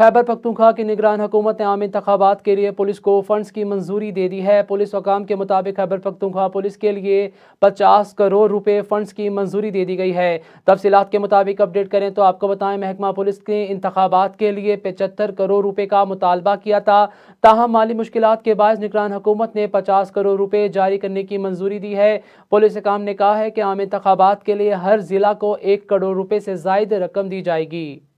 खैबर पख्तूनखा की निगरान हुकूमत ने आम इंतबात के लिए पुलिस को फंड्स की मंजूरी दे दी है पुलिस हकाम के मुताबिक खैबर पख्तूनखा पुलिस के लिए 50 करोड़ रुपए फंड्स की मंजूरी दे दी गई है तफसीत के मुताबिक अपडेट करें तो आपको बताएं महकमा पुलिस ने इंतबात के लिए पचहत्तर करोड़ रुपये का मुतालबा किया था ताहम माली मुश्किल के बायस निगरान हुकूमत ने पचास करोड़ रुपये जारी करने की मंजूरी दी है पुलिस हकाम ने कहा है कि आम इंतबात के लिए हर ज़िला को एक करोड़ रुपये से जायद रकम दी जाएगी